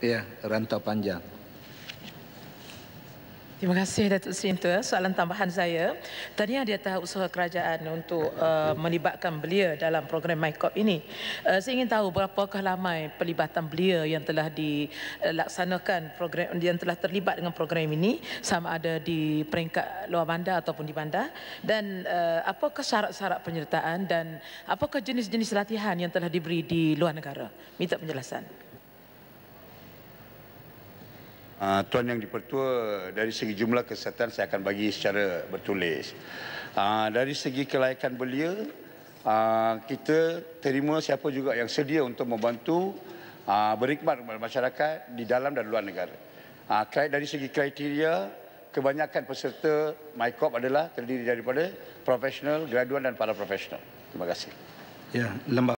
Ya, rantau panjang. Terima kasih Datuk Sinta. Soalan tambahan saya, tadi ada tahu usaha kerajaan untuk uh, melibatkan belia dalam program MyCorp ini. Uh, saya ingin tahu berapakah lama pelibatan belia yang telah dilaksanakan program yang telah terlibat dengan program ini sama ada di peringkat luar bandar ataupun di bandar dan uh, apakah syarat-syarat penyertaan dan apakah jenis-jenis latihan yang telah diberi di luar negara? Minta penjelasan. Ah, tuan Yang Dipertua, dari segi jumlah kesihatan saya akan bagi secara bertulis. Ah, dari segi kelayakan belia, ah, kita terima siapa juga yang sedia untuk membantu uh, berikmat kepada masyarakat di dalam dan luar negara. Uh, dari segi kriteria, kebanyakan peserta MyCorp adalah terdiri daripada profesional, graduan dan para profesional. Terima kasih. Ya, lembab.